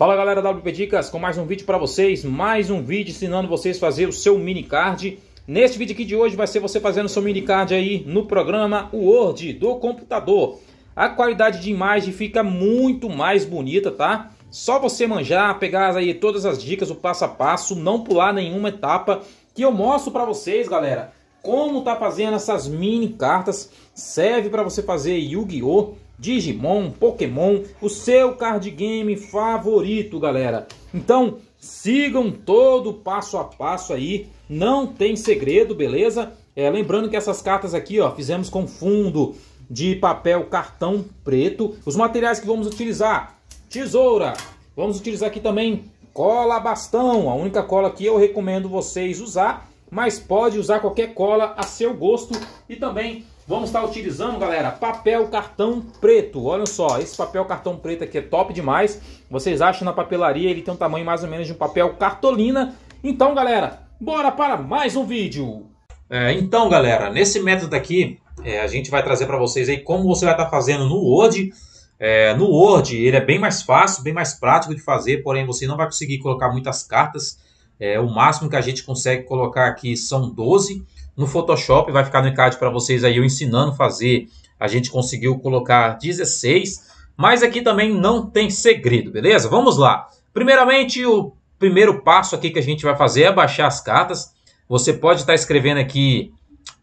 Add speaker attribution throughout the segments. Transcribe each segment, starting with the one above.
Speaker 1: Fala galera WP Dicas, com mais um vídeo para vocês, mais um vídeo ensinando vocês a fazer o seu mini card. Neste vídeo aqui de hoje vai ser você fazendo seu mini card aí no programa Word do computador. A qualidade de imagem fica muito mais bonita, tá? Só você manjar, pegar aí todas as dicas, o passo a passo, não pular nenhuma etapa que eu mostro para vocês, galera. Como tá fazendo essas mini cartas, serve para você fazer Yu-Gi-Oh! Digimon, Pokémon, o seu card game favorito, galera. Então, sigam todo passo a passo aí, não tem segredo, beleza? É, lembrando que essas cartas aqui, ó, fizemos com fundo de papel cartão preto. Os materiais que vamos utilizar, tesoura. Vamos utilizar aqui também cola bastão, a única cola que eu recomendo vocês usar, mas pode usar qualquer cola a seu gosto e também Vamos estar utilizando, galera, papel cartão preto. Olha só, esse papel cartão preto aqui é top demais. Vocês acham na papelaria, ele tem um tamanho mais ou menos de um papel cartolina. Então, galera, bora para mais um vídeo. É, então, galera, nesse método aqui, é, a gente vai trazer para vocês aí como você vai estar tá fazendo no Word. É, no Word, ele é bem mais fácil, bem mais prático de fazer, porém você não vai conseguir colocar muitas cartas. É, o máximo que a gente consegue colocar aqui são 12 cartas no Photoshop, vai ficar no card para vocês aí eu ensinando a fazer. A gente conseguiu colocar 16, mas aqui também não tem segredo, beleza? Vamos lá. Primeiramente, o primeiro passo aqui que a gente vai fazer é baixar as cartas. Você pode estar tá escrevendo aqui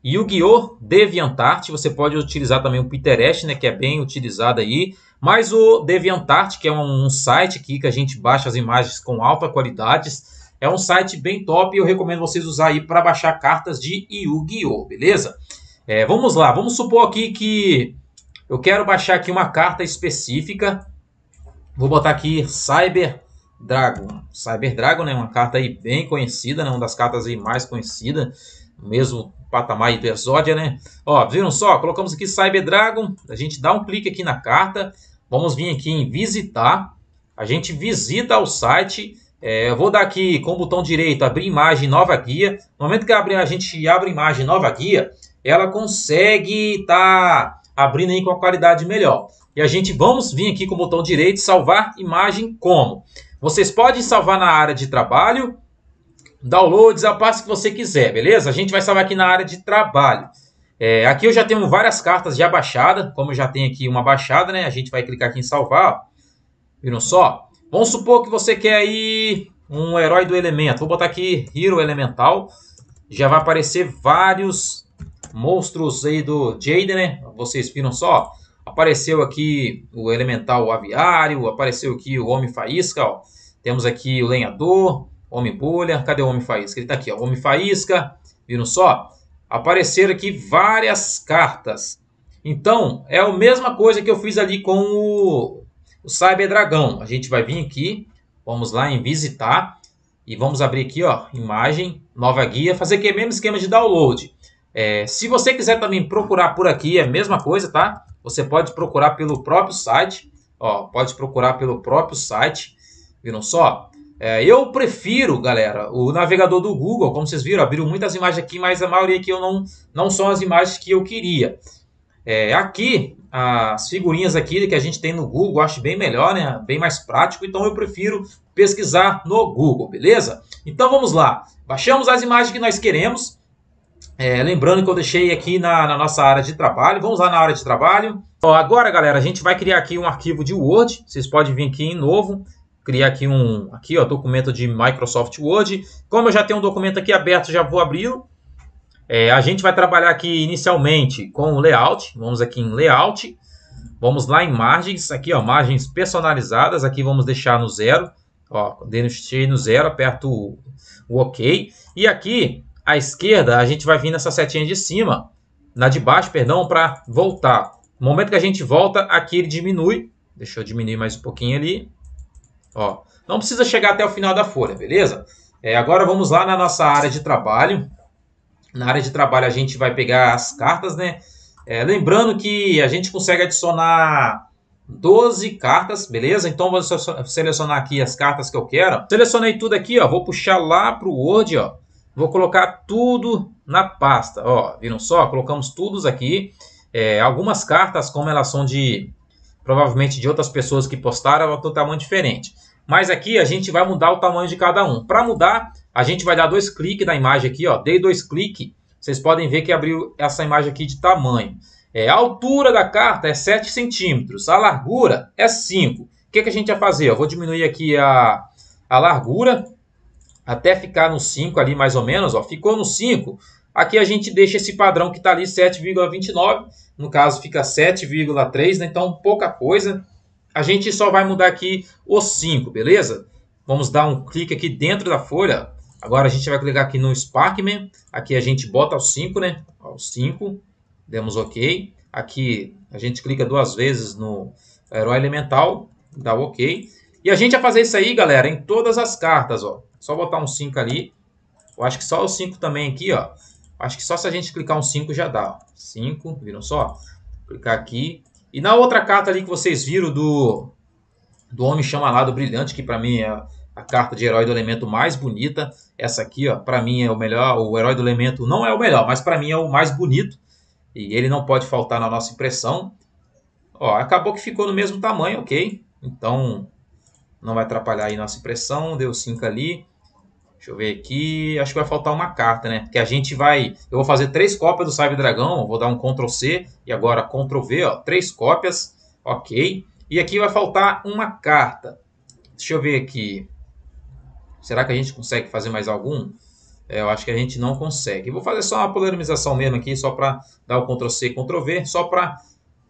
Speaker 1: Yu-Gi-Oh! DeviantArt, você pode utilizar também o Pinterest, né, que é bem utilizado aí, mas o DeviantArt, que é um, um site aqui que a gente baixa as imagens com alta qualidade, é um site bem top e eu recomendo vocês usar aí para baixar cartas de Yu-Gi-Oh, beleza? É, vamos lá, vamos supor aqui que eu quero baixar aqui uma carta específica. Vou botar aqui Cyber Dragon. Cyber Dragon é uma carta aí bem conhecida, né? uma das cartas aí mais conhecidas, mesmo patamar do Exódia, né? Ó, viram só? Colocamos aqui Cyber Dragon, a gente dá um clique aqui na carta, vamos vir aqui em visitar, a gente visita o site é, eu vou dar aqui com o botão direito, abrir imagem, nova guia. No momento que a gente abre imagem, nova guia, ela consegue estar tá abrindo aí com a qualidade melhor. E a gente vamos vir aqui com o botão direito, salvar imagem como. Vocês podem salvar na área de trabalho, downloads, a parte que você quiser, beleza? A gente vai salvar aqui na área de trabalho. É, aqui eu já tenho várias cartas já baixadas, como eu já tenho aqui uma baixada, né? A gente vai clicar aqui em salvar, ó. viram só? Vamos supor que você quer aí um herói do elemento. Vou botar aqui Hero Elemental. Já vai aparecer vários monstros aí do Jaden, né? Vocês viram só? Apareceu aqui o Elemental Aviário, apareceu aqui o Homem Faísca, ó. Temos aqui o Lenhador, Homem Bolha. Cadê o Homem Faísca? Ele tá aqui, ó. Homem Faísca, viram só? Apareceram aqui várias cartas. Então, é a mesma coisa que eu fiz ali com o, o Cyber Dragão. A gente vai vir aqui, vamos lá em visitar e vamos abrir aqui, ó, imagem, nova guia, fazer aqui o mesmo esquema de download. É, se você quiser também procurar por aqui, é a mesma coisa, tá? Você pode procurar pelo próprio site, ó, pode procurar pelo próprio site, viram só? É, eu prefiro, galera, o navegador do Google, como vocês viram, abriu muitas imagens aqui, mas a maioria aqui eu não, não são as imagens que eu queria. É, aqui, as figurinhas aqui que a gente tem no Google, acho bem melhor, né? Bem mais prático, então eu prefiro pesquisar no Google, beleza? Então vamos lá. Baixamos as imagens que nós queremos. É, lembrando que eu deixei aqui na, na, nossa área de trabalho. Vamos lá na área de trabalho. agora, galera, a gente vai criar aqui um arquivo de Word. Vocês podem vir aqui em novo. Criar aqui um aqui, ó, documento de Microsoft Word. Como eu já tenho um documento aqui aberto, já vou abri-lo. É, a gente vai trabalhar aqui inicialmente com o layout. Vamos aqui em layout. Vamos lá em margens, aqui ó, margens personalizadas. Aqui vamos deixar no zero. Ó, deixei no zero, aperto o, o OK. E aqui à esquerda a gente vai vir nessa setinha de cima, na de baixo, perdão, para voltar. No momento que a gente volta, aqui ele diminui. Deixa eu diminuir mais um pouquinho ali. Ó, não precisa chegar até o final da folha, beleza? É, agora vamos lá na nossa área de trabalho. Na área de trabalho, a gente vai pegar as cartas, né? É, lembrando que a gente consegue adicionar 12 cartas, beleza? Então, vou selecionar aqui as cartas que eu quero. Selecionei tudo aqui, ó. Vou puxar lá para o Word, ó. Vou colocar tudo na pasta, ó. Viram só? Colocamos todos aqui. É, algumas cartas, como elas são de... Provavelmente de outras pessoas que postaram, elas estão um tamanho diferente. Mas aqui a gente vai mudar o tamanho de cada um. Para mudar, a gente vai dar dois cliques na imagem aqui, ó. Dei dois cliques, vocês podem ver que abriu essa imagem aqui de tamanho. É, a altura da carta é 7 centímetros, a largura é 5. O que, que a gente vai fazer? Eu vou diminuir aqui a, a largura até ficar no 5 ali mais ou menos. Ó. Ficou no 5, aqui a gente deixa esse padrão que está ali 7,29. No caso fica 7,3, né? então pouca coisa a gente só vai mudar aqui os 5, beleza? Vamos dar um clique aqui dentro da folha. Agora a gente vai clicar aqui no Sparkman. Aqui a gente bota o 5, né? Os o 5. Demos OK. Aqui a gente clica duas vezes no Herói Elemental. Dá OK. E a gente vai fazer isso aí, galera, em todas as cartas, ó. Só botar um 5 ali. Eu acho que só o 5 também aqui, ó. Acho que só se a gente clicar um 5 já dá, 5, viram só? Clicar aqui, e na outra carta ali que vocês viram do, do Homem Chamalado Brilhante, que para mim é a carta de herói do elemento mais bonita. Essa aqui, ó, para mim é o melhor. O herói do elemento não é o melhor, mas para mim é o mais bonito. E ele não pode faltar na nossa impressão. Ó, acabou que ficou no mesmo tamanho, ok? Então, não vai atrapalhar aí nossa impressão. Deu 5 ali. Deixa eu ver aqui. Acho que vai faltar uma carta, né? Que a gente vai. Eu vou fazer três cópias do Cyber Dragão. Vou dar um Ctrl C e agora Ctrl V, ó. Três cópias. Ok. E aqui vai faltar uma carta. Deixa eu ver aqui. Será que a gente consegue fazer mais algum? É, eu acho que a gente não consegue. Vou fazer só uma polarização mesmo aqui, só para dar o Ctrl C, Ctrl V, só para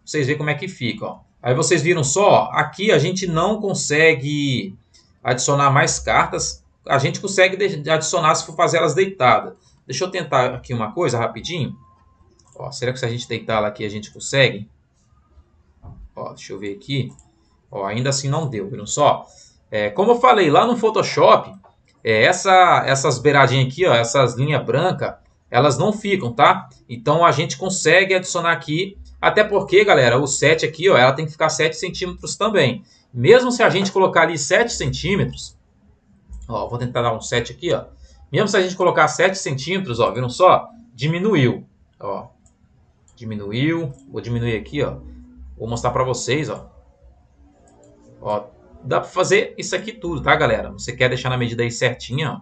Speaker 1: vocês verem como é que fica. Ó. Aí vocês viram só, ó, aqui a gente não consegue adicionar mais cartas a gente consegue adicionar se for fazer elas deitadas. Deixa eu tentar aqui uma coisa rapidinho. Ó, será que se a gente deitar ela aqui a gente consegue? Ó, deixa eu ver aqui. Ó, ainda assim não deu, viram só? É, como eu falei lá no Photoshop, é, essa, essas beiradinhas aqui, ó, essas linhas brancas, elas não ficam, tá? Então a gente consegue adicionar aqui, até porque, galera, o 7 aqui, ó, ela tem que ficar 7 centímetros também. Mesmo se a gente colocar ali 7 centímetros, Ó, vou tentar dar um 7 aqui, ó. Mesmo se a gente colocar 7 centímetros, ó, viram só? Diminuiu, ó. Diminuiu. Vou diminuir aqui, ó. Vou mostrar para vocês, ó. Ó, dá para fazer isso aqui tudo, tá, galera? Você quer deixar na medida aí certinha,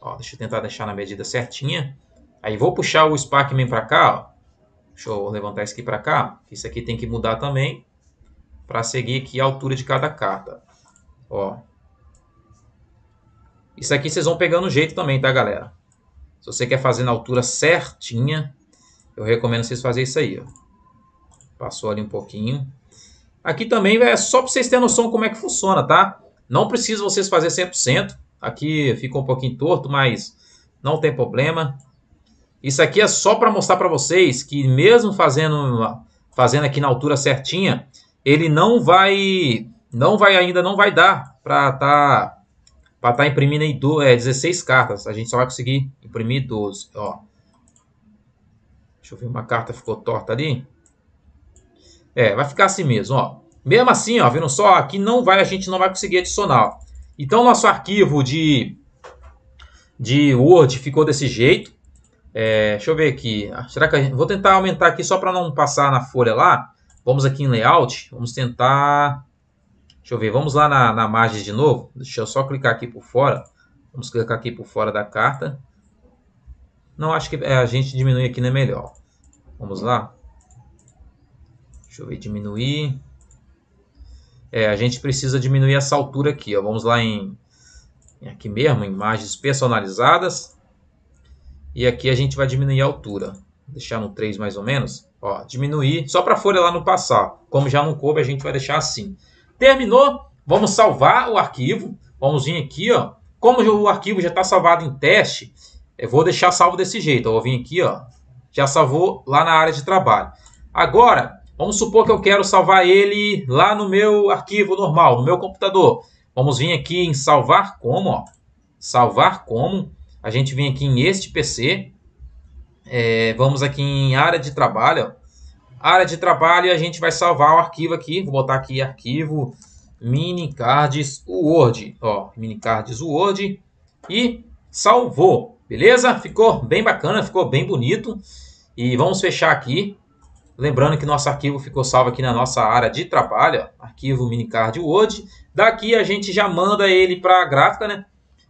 Speaker 1: ó. ó. deixa eu tentar deixar na medida certinha. Aí vou puxar o Sparkman para cá, ó. Deixa eu levantar isso aqui para cá. Isso aqui tem que mudar também para seguir aqui a altura de cada carta. Ó, isso aqui vocês vão pegando o jeito também, tá, galera? Se você quer fazer na altura certinha, eu recomendo vocês fazerem isso aí, ó. Passou ali um pouquinho. Aqui também é só para vocês terem noção como é que funciona, tá? Não precisa vocês fazer 100%. Aqui ficou um pouquinho torto, mas não tem problema. Isso aqui é só para mostrar para vocês que mesmo fazendo, fazendo aqui na altura certinha, ele não vai, não vai ainda, não vai dar para tá para estar tá imprimindo aí do, é, 16 cartas, a gente só vai conseguir imprimir 12. Ó. Deixa eu ver, uma carta ficou torta ali. É, vai ficar assim mesmo, ó. Mesmo assim, ó, vendo só, aqui não vai, a gente não vai conseguir adicionar. Ó. Então, nosso arquivo de, de Word ficou desse jeito. É, deixa eu ver aqui. Ah, será que gente, Vou tentar aumentar aqui só para não passar na folha lá. Vamos aqui em Layout. Vamos tentar Deixa eu ver, vamos lá na, na margem de novo. Deixa eu só clicar aqui por fora. Vamos clicar aqui por fora da carta. Não, acho que é, a gente diminui aqui, não é melhor. Vamos lá. Deixa eu ver, diminuir. É, a gente precisa diminuir essa altura aqui, ó. Vamos lá em, aqui mesmo, em imagens personalizadas. E aqui a gente vai diminuir a altura. Deixar no 3 mais ou menos. Ó, diminuir, só para a folha lá não passar. Como já não coube, a gente vai deixar assim. Terminou, vamos salvar o arquivo. Vamos vir aqui, ó. Como o arquivo já está salvado em teste, eu vou deixar salvo desse jeito. Eu vou vir aqui, ó. Já salvou lá na área de trabalho. Agora, vamos supor que eu quero salvar ele lá no meu arquivo normal, no meu computador. Vamos vir aqui em salvar como, ó. Salvar como. A gente vem aqui em este PC. É, vamos aqui em área de trabalho, ó área de trabalho, a gente vai salvar o arquivo aqui. Vou botar aqui arquivo minicards Word. Ó, minicards Word. E salvou, beleza? Ficou bem bacana, ficou bem bonito. E vamos fechar aqui. Lembrando que nosso arquivo ficou salvo aqui na nossa área de trabalho, ó, arquivo minicard Word. Daqui a gente já manda ele para a gráfica, né?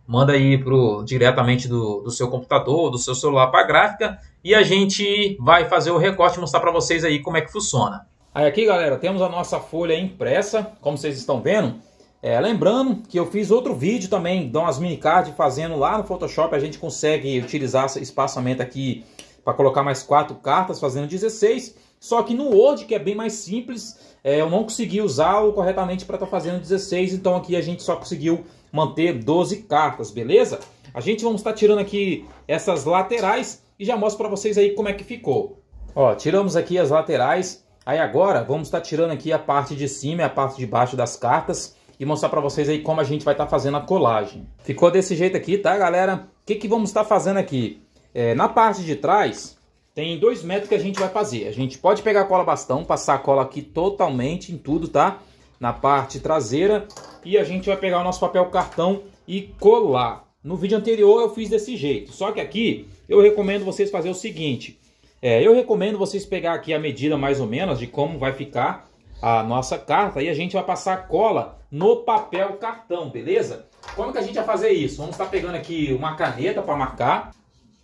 Speaker 1: manda aí pro, diretamente do, do seu computador, do seu celular para a gráfica e a gente vai fazer o recorte e mostrar para vocês aí como é que funciona. Aí aqui galera, temos a nossa folha impressa, como vocês estão vendo. É, lembrando que eu fiz outro vídeo também, dão as minicards fazendo lá no Photoshop, a gente consegue utilizar esse espaçamento aqui para colocar mais quatro cartas, fazendo 16. Só que no Word, que é bem mais simples, é, eu não consegui usá-lo corretamente para estar tá fazendo 16. Então aqui a gente só conseguiu manter 12 cartas, beleza? A gente vamos estar tá tirando aqui essas laterais e já mostro para vocês aí como é que ficou. Ó, tiramos aqui as laterais. Aí agora vamos estar tá tirando aqui a parte de cima e a parte de baixo das cartas e mostrar para vocês aí como a gente vai estar tá fazendo a colagem. Ficou desse jeito aqui, tá, galera? O que, que vamos estar tá fazendo aqui? É, na parte de trás, tem dois métodos que a gente vai fazer. A gente pode pegar a cola bastão, passar a cola aqui totalmente em tudo, tá? Na parte traseira. E a gente vai pegar o nosso papel cartão e colar. No vídeo anterior eu fiz desse jeito. Só que aqui eu recomendo vocês fazer o seguinte. É, eu recomendo vocês pegar aqui a medida mais ou menos de como vai ficar a nossa carta. E a gente vai passar a cola no papel cartão, beleza? Como que a gente vai fazer isso? Vamos estar tá pegando aqui uma caneta para marcar.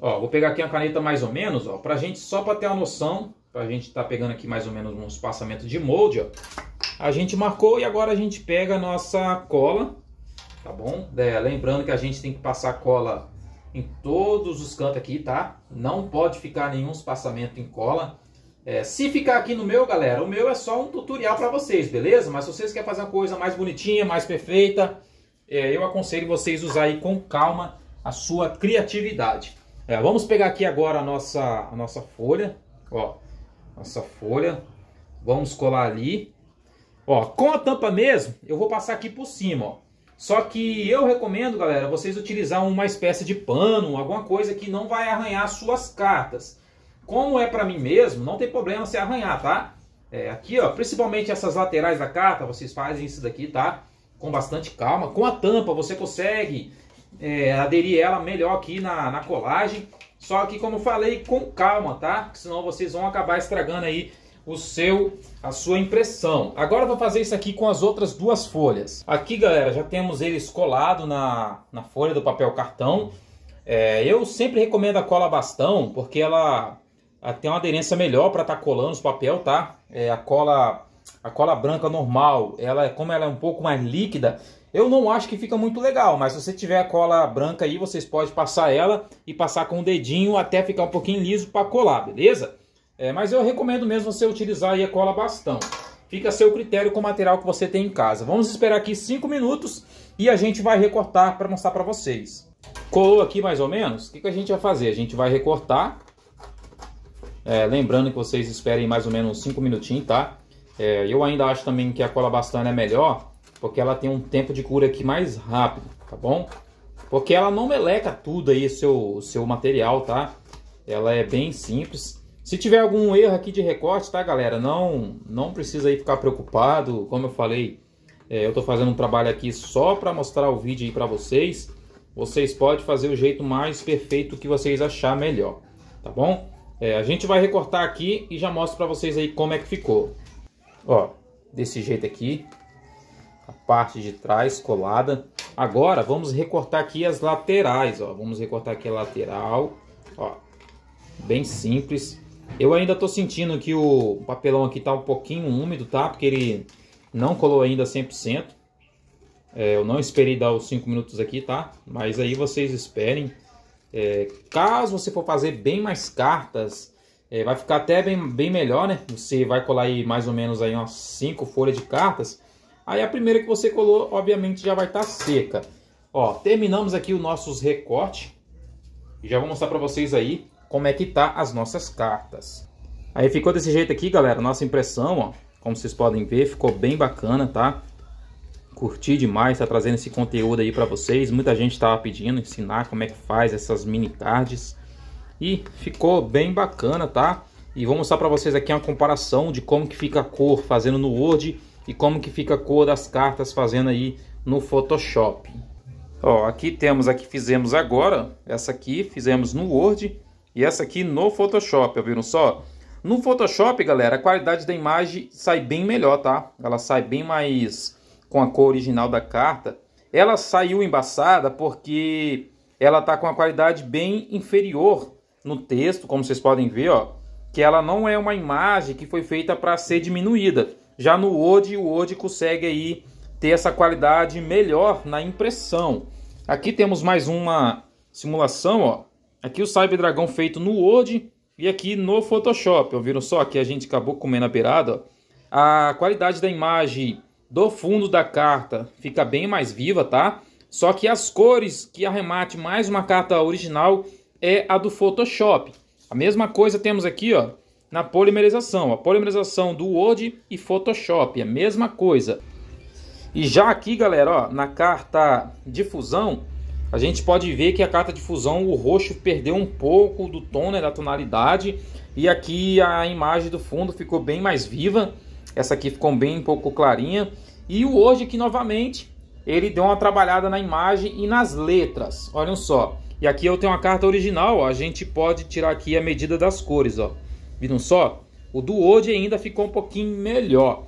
Speaker 1: Ó, vou pegar aqui uma caneta mais ou menos, ó, pra gente, só para ter uma noção, pra gente estar tá pegando aqui mais ou menos um espaçamento de molde, ó. A gente marcou e agora a gente pega a nossa cola, tá bom? É, lembrando que a gente tem que passar cola em todos os cantos aqui, tá? Não pode ficar nenhum espaçamento em cola. É, se ficar aqui no meu, galera, o meu é só um tutorial para vocês, beleza? Mas se vocês querem fazer uma coisa mais bonitinha, mais perfeita, é, eu aconselho vocês usar aí com calma a sua criatividade. É, vamos pegar aqui agora a nossa, a nossa folha, ó, nossa folha, vamos colar ali. Ó, com a tampa mesmo, eu vou passar aqui por cima, ó. Só que eu recomendo, galera, vocês utilizar uma espécie de pano, alguma coisa que não vai arranhar suas cartas. Como é para mim mesmo, não tem problema se arranhar, tá? É, aqui, ó, principalmente essas laterais da carta, vocês fazem isso daqui, tá? Com bastante calma. Com a tampa, você consegue é, aderir ela melhor aqui na, na colagem. Só que, como falei, com calma, tá? Porque senão vocês vão acabar estragando aí o seu, a sua impressão. Agora vou fazer isso aqui com as outras duas folhas. Aqui, galera, já temos eles colado na, na folha do papel cartão. É, eu sempre recomendo a cola bastão, porque ela, ela tem uma aderência melhor para estar tá colando os papel, tá? É, a cola a cola branca normal, ela é, como ela é um pouco mais líquida, eu não acho que fica muito legal, mas se você tiver a cola branca aí, vocês podem passar ela e passar com o dedinho até ficar um pouquinho liso para colar, beleza? É, mas eu recomendo mesmo você utilizar a cola bastão. Fica a seu critério com o material que você tem em casa. Vamos esperar aqui 5 minutos e a gente vai recortar para mostrar para vocês. Colou aqui mais ou menos, o que, que, a gente vai fazer? A gente vai recortar, é, lembrando que vocês esperem mais ou menos 5 minutinhos, tá? É, eu ainda acho também que a cola bastão é melhor, porque ela tem um tempo de cura aqui mais rápido, tá bom? Porque ela não meleca tudo aí seu seu material, tá? Ela é bem simples. Se tiver algum erro aqui de recorte, tá, galera? Não não precisa aí ficar preocupado. Como eu falei, é, eu tô fazendo um trabalho aqui só para mostrar o vídeo aí para vocês. Vocês podem fazer o jeito mais perfeito que vocês achar melhor, tá bom? É, a gente vai recortar aqui e já mostro para vocês aí como é que ficou. Ó, desse jeito aqui, parte de trás colada. Agora vamos recortar aqui as laterais, ó. Vamos recortar aqui a lateral, ó. Bem simples. Eu ainda tô sentindo que o papelão aqui tá um pouquinho úmido, tá? Porque ele não colou ainda 100%. É, eu não esperei dar os 5 minutos aqui, tá? Mas aí vocês esperem. É, caso você for fazer bem mais cartas, é, vai ficar até bem, bem melhor, né? Você vai colar aí mais ou menos aí umas 5 folhas de cartas. Aí a primeira que você colou, obviamente, já vai estar tá seca. Ó, terminamos aqui os nossos recortes. E já vou mostrar para vocês aí como é que tá as nossas cartas. Aí ficou desse jeito aqui, galera, nossa impressão, ó. Como vocês podem ver, ficou bem bacana, tá? Curti demais, tá trazendo esse conteúdo aí para vocês. Muita gente tava pedindo ensinar como é que faz essas mini cards. E ficou bem bacana, tá? E vou mostrar para vocês aqui uma comparação de como que fica a cor fazendo no Word e como que fica a cor das cartas fazendo aí no Photoshop. Ó, aqui temos a que fizemos agora, essa aqui fizemos no Word e essa aqui no Photoshop, viram só? No Photoshop, galera, a qualidade da imagem sai bem melhor, tá? Ela sai bem mais com a cor original da carta. Ela saiu embaçada porque ela tá com a qualidade bem inferior no texto, como vocês podem ver, ó, que ela não é uma imagem que foi feita para ser diminuída. Já no Word, o Word consegue aí ter essa qualidade melhor na impressão. Aqui temos mais uma simulação, ó. Aqui o Cyber Dragão feito no Word e aqui no Photoshop. Ouviram só que a gente acabou comendo a beirada, A qualidade da imagem do fundo da carta fica bem mais viva, tá? Só que as cores que arremate mais uma carta original é a do Photoshop. A mesma coisa temos aqui, ó, na polimerização. A polimerização do Word e Photoshop, a mesma coisa. E já aqui, galera, ó, na carta de fusão, a gente pode ver que a carta de fusão, o roxo perdeu um pouco do tom, né, da tonalidade. E aqui a imagem do fundo ficou bem mais viva. Essa aqui ficou bem um pouco clarinha. E o hoje aqui, novamente, ele deu uma trabalhada na imagem e nas letras. Olhem só. E aqui eu tenho uma carta original, ó. a gente pode tirar aqui a medida das cores, ó. Viram só? O do Word ainda ficou um pouquinho melhor.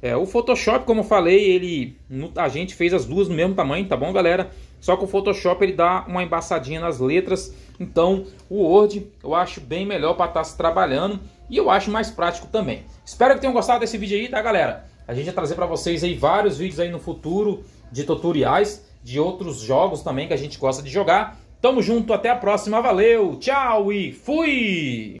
Speaker 1: É, o Photoshop, como eu falei, ele a gente fez as duas no mesmo tamanho, tá bom, galera? Só que o Photoshop ele dá uma embaçadinha nas letras, então o Word eu acho bem melhor para estar tá se trabalhando e eu acho mais prático também. Espero que tenham gostado desse vídeo aí, tá, galera? A gente vai trazer para vocês aí vários vídeos aí no futuro de tutoriais de outros jogos também que a gente gosta de jogar. Tamo junto, até a próxima, valeu, tchau e fui!